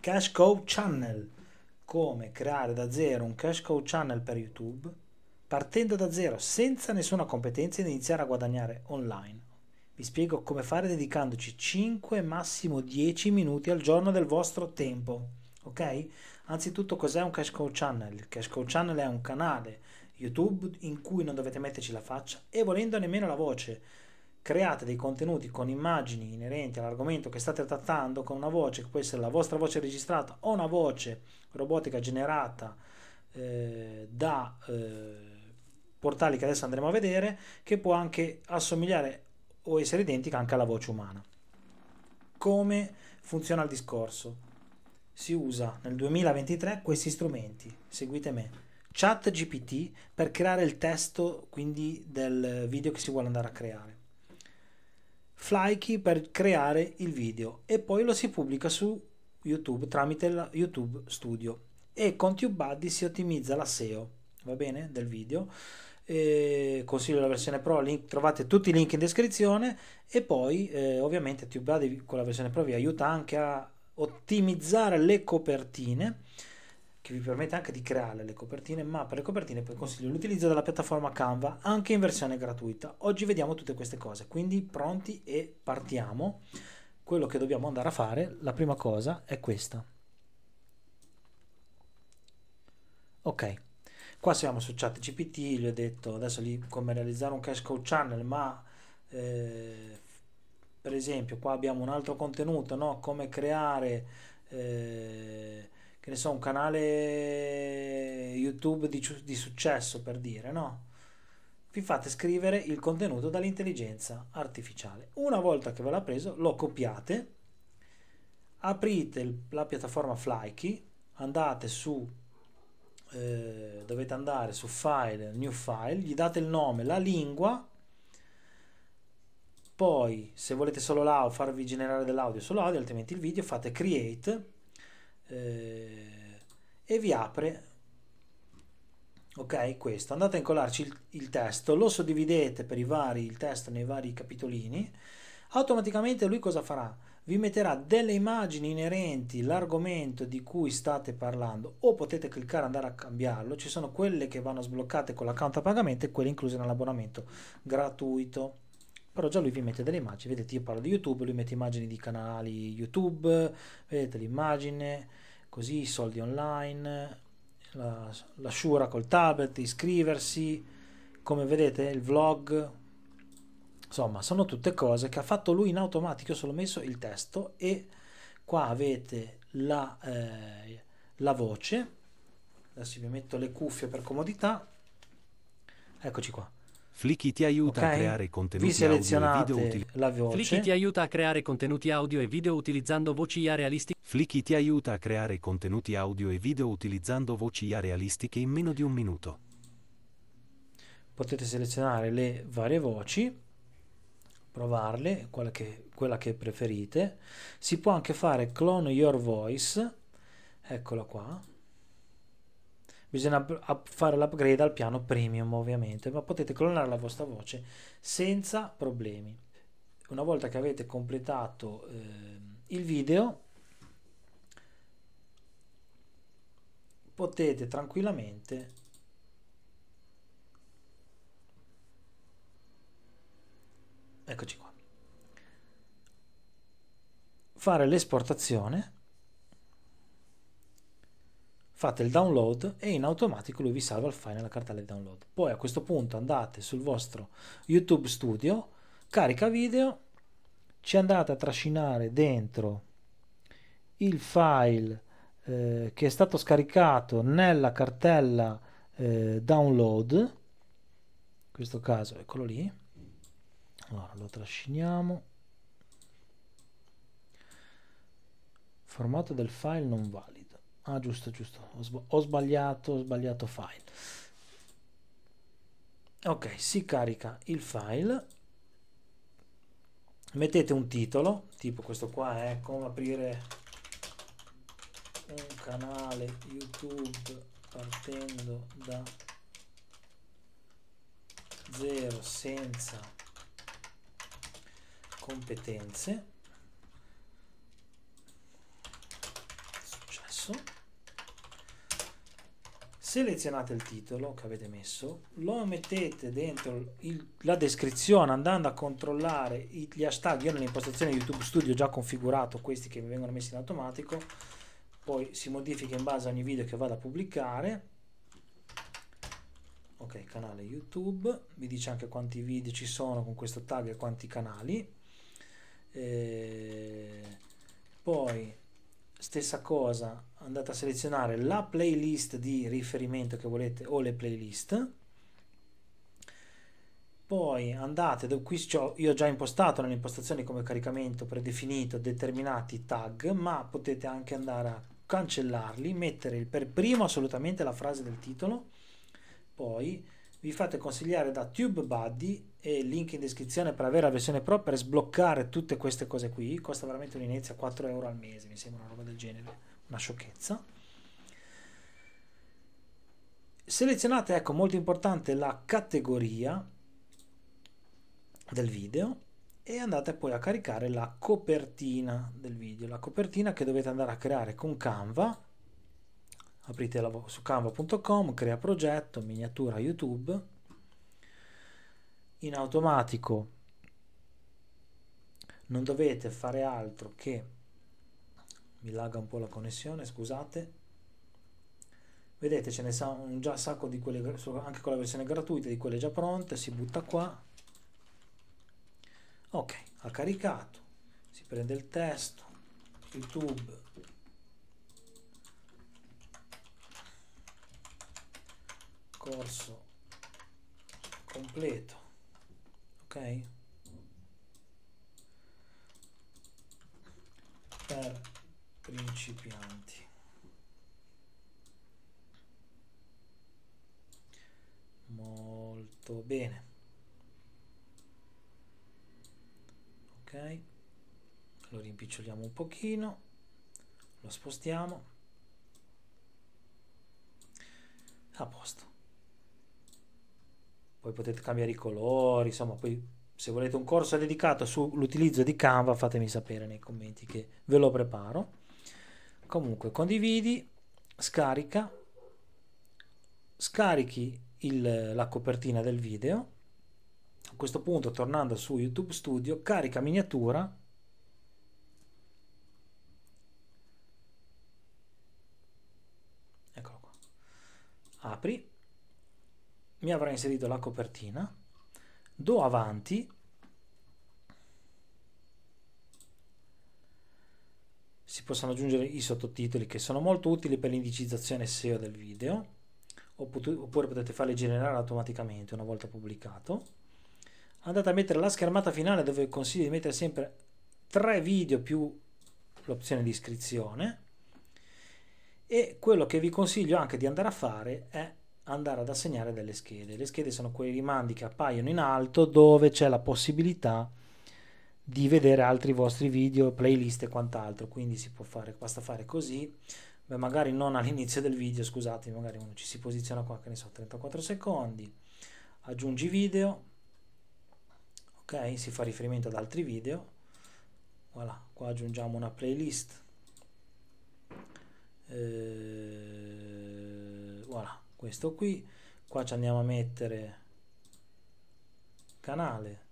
cash cow channel come creare da zero un cash cow channel per youtube partendo da zero senza nessuna competenza ed iniziare a guadagnare online vi spiego come fare dedicandoci 5 massimo 10 minuti al giorno del vostro tempo ok anzitutto cos'è un cash cow channel il cash cow channel è un canale youtube in cui non dovete metterci la faccia e volendo nemmeno la voce create dei contenuti con immagini inerenti all'argomento che state trattando, con una voce, che può essere la vostra voce registrata o una voce robotica generata eh, da eh, portali che adesso andremo a vedere, che può anche assomigliare o essere identica anche alla voce umana. Come funziona il discorso? Si usa nel 2023 questi strumenti, seguite me. Chat GPT per creare il testo quindi del video che si vuole andare a creare Flykey per creare il video e poi lo si pubblica su YouTube tramite la YouTube Studio e con TubeBuddy si ottimizza la SEO, va bene, del video. Eh, consiglio la versione Pro, link, trovate tutti i link in descrizione e poi eh, ovviamente TubeBuddy con la versione Pro vi aiuta anche a ottimizzare le copertine che vi permette anche di creare le copertine, ma per le copertine poi consiglio l'utilizzo della piattaforma Canva anche in versione gratuita. Oggi vediamo tutte queste cose, quindi pronti e partiamo. Quello che dobbiamo andare a fare, la prima cosa è questa. Ok, qua siamo su chat GPT, gli ho detto adesso lì come realizzare un cash cow channel, ma eh, per esempio qua abbiamo un altro contenuto, no? come creare... Eh, che ne so, un canale YouTube di, di successo per dire, no? vi fate scrivere il contenuto dall'intelligenza artificiale. Una volta che ve l'ha preso, lo copiate, aprite la piattaforma Flyky, andate su, eh, dovete andare su File, New File, gli date il nome, la lingua, poi se volete solo l'audio, farvi generare dell'audio, solo audio, altrimenti il video, fate Create, eh, e vi apre ok questo andate a incollarci il, il, testo lo suddividete per i vari il testo nei vari capitolini automaticamente lui cosa farà vi metterà delle immagini inerenti all'argomento di cui state parlando o potete cliccare andare a cambiarlo ci sono quelle che vanno sbloccate con l'account a pagamento e quelle incluse nell'abbonamento gratuito però già lui vi mette delle immagini, vedete io parlo di YouTube, lui mette immagini di canali YouTube, vedete l'immagine, così, soldi online, la, la Shura col tablet, iscriversi, come vedete il vlog, insomma sono tutte cose che ha fatto lui in automatico, io solo messo il testo e qua avete la, eh, la voce, adesso vi metto le cuffie per comodità, eccoci qua Flicky ti aiuta okay. a creare contenuti audio e video utili. La voce. Flicky ti aiuta a creare contenuti audio e video utilizzando voci IA realistiche. Flicky ti aiuta a creare contenuti audio e video utilizzando voci IA realistiche in meno di un minuto. Potete selezionare le varie voci, provarle, quella che, quella che preferite. Si può anche fare clone your voice, eccola qua, bisogna fare l'upgrade al piano premium ovviamente, ma potete clonare la vostra voce senza problemi. Una volta che avete completato eh, il video potete tranquillamente eccoci qua fare l'esportazione fate il download e in automatico lui vi salva il file nella cartella di download. Poi a questo punto andate sul vostro YouTube Studio, carica video, ci andate a trascinare dentro il file eh, che è stato scaricato nella cartella eh, download, in questo caso eccolo lì, allora lo trasciniamo, formato del file non valido ah giusto giusto ho, sb- ho sbagliato ho sbagliato file ok si carica il file mettete un titolo tipo questo qua è eh, come aprire un canale youtube partendo da zero senza competenze selezionate il titolo che avete messo, lo mettete dentro il, la descrizione andando a controllare gli hashtag, io nell'impostazione YouTube Studio ho già configurato questi che mi vengono messi in automatico, poi si modifica in base a ogni video che vado a pubblicare, ok canale YouTube, vi dice anche quanti video ci sono con questo tag e quanti canali, e eh, poi stessa cosa andate a selezionare la playlist di riferimento che volete o le playlist poi andate qui io ho già impostato nelle impostazioni come caricamento predefinito determinati tag ma potete anche andare a cancellarli mettere per primo assolutamente la frase del titolo poi vi fate consigliare da TubeBuddy e link in descrizione per avere la versione pro per sbloccare tutte queste cose qui costa veramente un'inizia 4 euro al mese mi sembra una roba del genere una sciocchezza selezionate ecco molto importante la categoria del video e andate poi a caricare la copertina del video la copertina che dovete andare a creare con Canva aprite la, su canva.com, crea progetto, miniatura YouTube, in automatico non dovete fare altro che, mi laga un po' la connessione, scusate, vedete ce ne sono già un sacco di quelle, anche con la versione gratuita, di quelle già pronte, si butta qua, ok, ha caricato, si prende il testo, YouTube percorso completo ok per principianti molto bene ok lo rimpiccioliamo un pochino lo spostiamo a posto poi potete cambiare i colori, insomma, poi se volete un corso dedicato sull'utilizzo di Canva fatemi sapere nei commenti che ve lo preparo. Comunque condividi, scarica, scarichi il, la copertina del video. A questo punto tornando su YouTube Studio, carica miniatura apri mi avrà inserito la copertina, do avanti, si possono aggiungere i sottotitoli che sono molto utili per l'indicizzazione SEO del video, oppure potete farli generare automaticamente una volta pubblicato. Andate a mettere la schermata finale dove consiglio di mettere sempre tre video più l'opzione di iscrizione e quello che vi consiglio anche di andare a fare è andare ad assegnare delle schede. Le schede sono quei rimandi che appaiono in alto dove c'è la possibilità di vedere altri vostri video, playlist e quant'altro. Quindi si può fare, basta fare così. Beh, magari non all'inizio del video, scusate, magari uno ci si posiziona qua, che ne so, 34 secondi. Aggiungi video. Ok, si fa riferimento ad altri video. Voilà, qua aggiungiamo una playlist. Eh, questo qui qua ci andiamo a mettere canale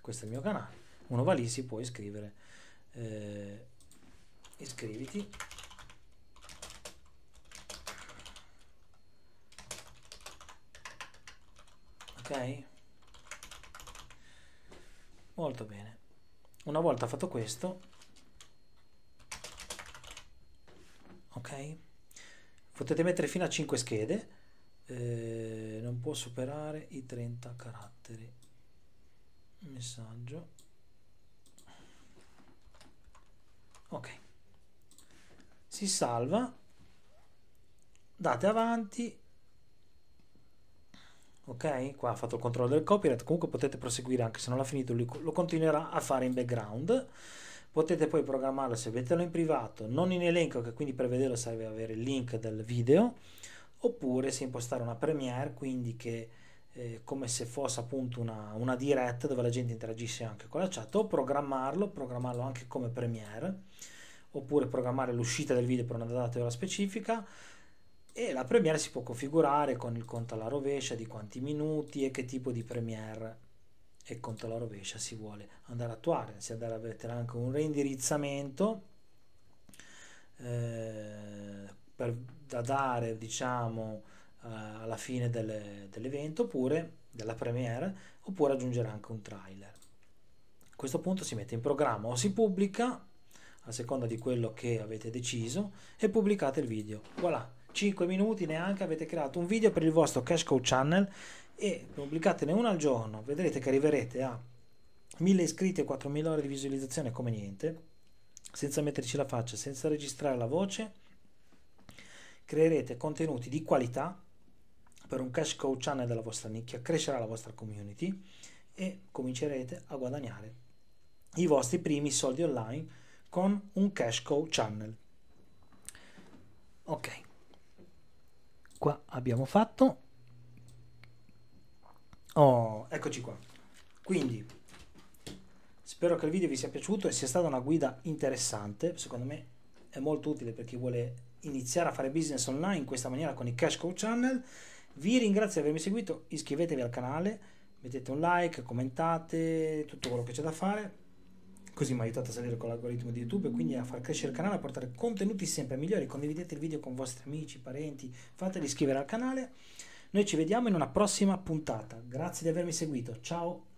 questo è il mio canale uno va lì si può iscrivere eh, iscriviti ok molto bene una volta fatto questo ok potete mettere fino a 5 schede eh, non può superare i 30 caratteri messaggio ok si salva date avanti ok? Qua ha fatto il controllo del copyright, comunque potete proseguire anche se non l'ha finito, lui lo continuerà a fare in background. Potete poi programmarlo se metterlo in privato, non in elenco, che quindi per vederlo serve avere il link del video, oppure se impostare una premiere, quindi che eh, come se fosse appunto una, una, diretta dove la gente interagisse anche con la chat, o programmarlo, programmarlo anche come premiere, oppure programmare l'uscita del video per una data e ora specifica, e la premiere si può configurare con il conto alla rovescia di quanti minuti e che tipo di premiere e conto alla rovescia si vuole andare a attuare si andare a mettere anche un reindirizzamento eh, per, da dare diciamo eh, alla fine delle, dell'evento oppure della premiere oppure aggiungere anche un trailer a questo punto si mette in programma o si pubblica a seconda di quello che avete deciso e pubblicate il video voilà 5 minuti neanche avete creato un video per il vostro cash cow channel e pubblicatene uno al giorno vedrete che arriverete a 1000 iscritti e 4000 ore di visualizzazione come niente senza metterci la faccia senza registrare la voce creerete contenuti di qualità per un cash cow channel della vostra nicchia crescerà la vostra community e comincerete a guadagnare i vostri primi soldi online con un cash cow channel ok qua abbiamo fatto oh, eccoci qua quindi spero che il video vi sia piaciuto e sia stata una guida interessante secondo me è molto utile per chi vuole iniziare a fare business online in questa maniera con i cash cow channel vi ringrazio di avermi seguito iscrivetevi al canale mettete un like commentate tutto quello che c'è da fare Così mi ha aiutato a salire con l'algoritmo di YouTube e quindi a far crescere il canale, a portare contenuti sempre migliori. Condividete il video con vostri amici, parenti, fateli iscrivere al canale. Noi ci vediamo in una prossima puntata. Grazie di avermi seguito. Ciao!